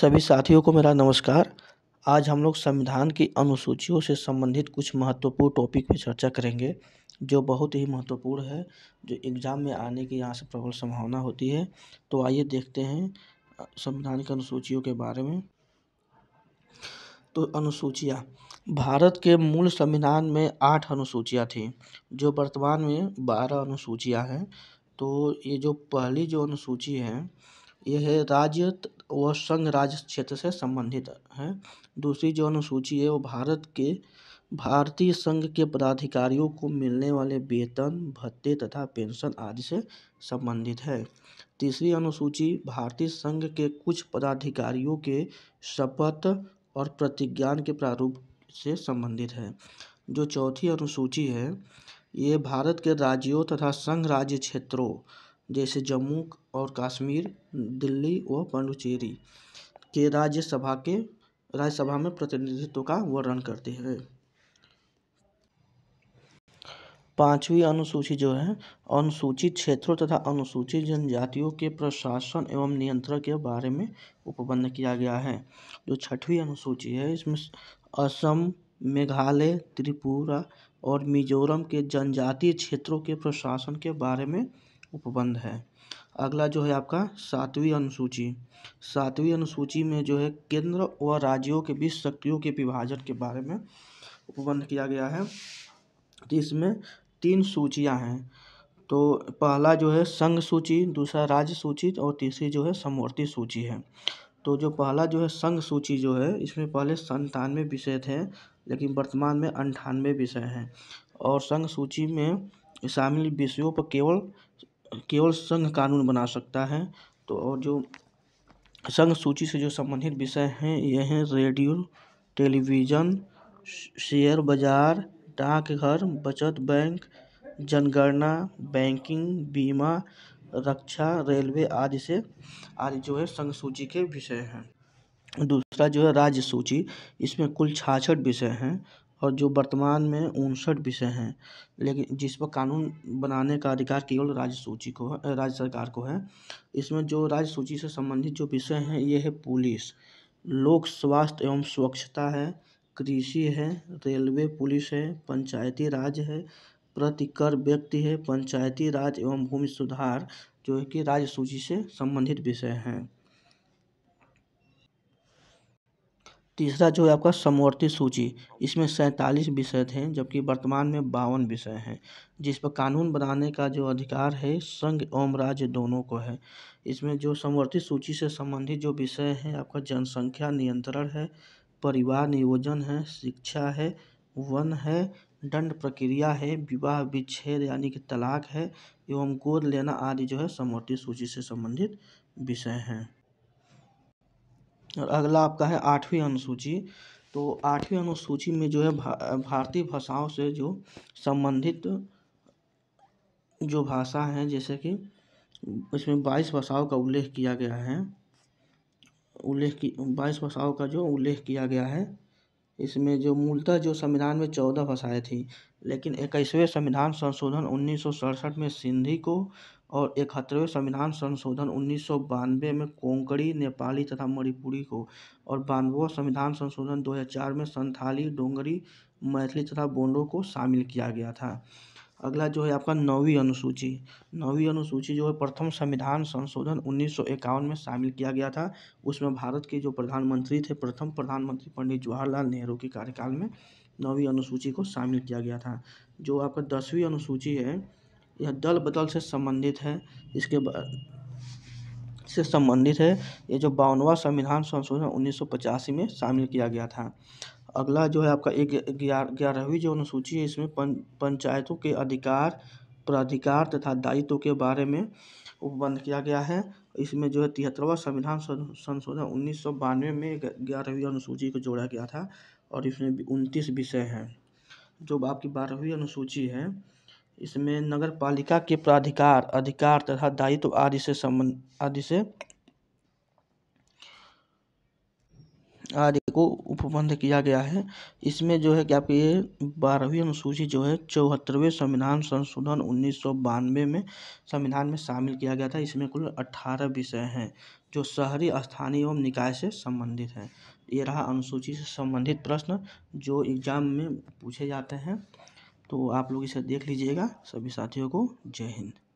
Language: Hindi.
सभी साथियों को मेरा नमस्कार आज हम लोग संविधान की अनुसूचियों से संबंधित कुछ महत्वपूर्ण टॉपिक पर चर्चा करेंगे जो बहुत ही महत्वपूर्ण है जो एग्ज़ाम में आने की यहाँ से प्रबल संभावना होती है तो आइए देखते हैं संविधान की अनुसूचियों के बारे में तो अनुसूचियाँ भारत के मूल संविधान में आठ अनुसूचियाँ थीं जो वर्तमान में बारह अनुसूचियाँ हैं तो ये जो पहली जो अनुसूची है यह है राज्य वह संघ राज्य क्षेत्र से संबंधित है दूसरी जो अनुसूची है वो भारत के भारतीय संघ के पदाधिकारियों को मिलने वाले वेतन भत्ते तथा पेंशन आदि से संबंधित है तीसरी अनुसूची भारतीय संघ के कुछ पदाधिकारियों के शपथ और प्रतिज्ञान के प्रारूप से संबंधित है जो चौथी अनुसूची है ये भारत के राज्यों तथा संघ राज्य क्षेत्रों जैसे जम्मू और कश्मीर दिल्ली व पांडुचेरी के राज्यसभा के राज्यसभा में प्रतिनिधित्व का वर्णन करते हैं पांचवी अनुसूची जो है अनुसूचित क्षेत्रों तथा अनुसूचित जनजातियों के प्रशासन एवं नियंत्रण के बारे में उपबंध किया गया है जो छठवीं अनुसूची है इसमें असम मेघालय त्रिपुरा और मिजोरम के जनजातीय क्षेत्रों के प्रशासन के बारे में उपबंध है अगला जो है आपका सातवीं अनुसूची सातवीं अनुसूची में जो है केंद्र व राज्यों के बीच शक्तियों के विभाजन के बारे में उपबंध किया गया है तो इसमें तीन सूचियाँ हैं तो पहला जो है संघ सूची दूसरा राज्य सूची और तीसरी जो है समवर्ती सूची है तो जो पहला जो है संघ सूची जो है इसमें पहले संतानवे विषय थे लेकिन वर्तमान में अंठानवे विषय हैं और संघ सूची में शामिल विषयों पर केवल केवल संघ कानून बना सकता है तो और जो संघ सूची से जो संबंधित विषय हैं ये हैं रेडियो टेलीविज़न शेयर बाज़ार डाकघर बचत बैंक जनगणना बैंकिंग बीमा रक्षा रेलवे आदि से आदि जो है संघ सूची के विषय हैं दूसरा जो है राज्य सूची इसमें कुल छाछठ विषय हैं और जो वर्तमान में उनसठ विषय हैं लेकिन जिस पर कानून बनाने का अधिकार केवल राज्य सूची को है राज्य सरकार को है इसमें जो राज्य सूची से संबंधित जो विषय हैं ये है पुलिस लोक स्वास्थ्य एवं स्वच्छता है कृषि है रेलवे पुलिस है पंचायती राज है प्रतिकर व्यक्ति है पंचायती राज एवं भूमि सुधार जो है कि राज्य सूची से संबंधित विषय हैं तीसरा जो है आपका समवर्ती सूची इसमें सैंतालीस विषय थे जबकि वर्तमान में बावन विषय हैं जिस पर कानून बनाने का जो अधिकार है संघ एवं राज्य दोनों को है इसमें जो समवर्ती सूची से संबंधित जो विषय हैं आपका जनसंख्या नियंत्रण है परिवार नियोजन है शिक्षा है वन है दंड प्रक्रिया है विवाह विच्छेद यानी कि तलाक है एवं गोद लेना आदि जो है समवर्ती सूची से संबंधित विषय हैं और अगला आपका है आठवीं अनुसूची तो आठवीं अनुसूची में जो है भा भारतीय भाषाओं से जो संबंधित जो भाषा हैं जैसे कि इसमें बाईस भाषाओं का उल्लेख किया गया है उल्लेख की बाईस भाषाओं का जो उल्लेख किया गया है इसमें जो मूलतः जो संविधान में चौदह भाषाएँ थीं लेकिन इक्कीसवें संविधान संशोधन उन्नीस सौ सड़सठ में सिंधी को और इकहत्तरवें संविधान संशोधन उन्नीस सौ बानवे में कोंकणी नेपाली तथा मणिपुरी को और बानवा संविधान संशोधन दो हज़ार चार में संथाली डोंगरी मैथिली तथा बोंडो को शामिल किया गया था अगला जो है आपका नौवीं अनुसूची नौवीं अनुसूची जो है प्रथम संविधान संशोधन उन्नीस सौ इक्यावन में शामिल किया गया था उसमें भारत के जो प्रधानमंत्री थे प्रथम प्रधानमंत्री पंडित जवाहरलाल नेहरू के कार्यकाल में नौवीं अनुसूची को शामिल किया गया था जो आपका दसवीं अनुसूची है यह दल बदल से संबंधित है इसके से संबंधित है ये जो बावनवा संविधान संशोधन उन्नीस में शामिल किया गया था अगला जो है आपका एक ग्यारहवीं जो अनुसूची है इसमें पंचायतों के अधिकार प्राधिकार तथा दायित्व के बारे में उपबंध किया गया है इसमें जो है तिहत्तरवां संविधान संशोधन उन्नीस सौ बानवे में ग्यारहवीं अनुसूची को जोड़ा गया था और इसमें उनतीस विषय हैं जो आपकी बारहवीं अनुसूची है इसमें नगर पालिका के प्राधिकार अधिकार तथा दायित्व आदि से संबंध आदि से आदि को उपबंध किया गया है इसमें जो है कि आपके ये बारहवीं अनुसूची जो है चौहत्तरवें संविधान संशोधन उन्नीस सौ बानवे में संविधान में शामिल किया गया था इसमें कुल अठारह विषय हैं जो शहरी स्थानीय एवं निकाय से संबंधित हैं ये रहा अनुसूची से संबंधित प्रश्न जो एग्जाम में पूछे जाते हैं तो आप लोग इसे देख लीजिएगा सभी साथियों को जय हिंद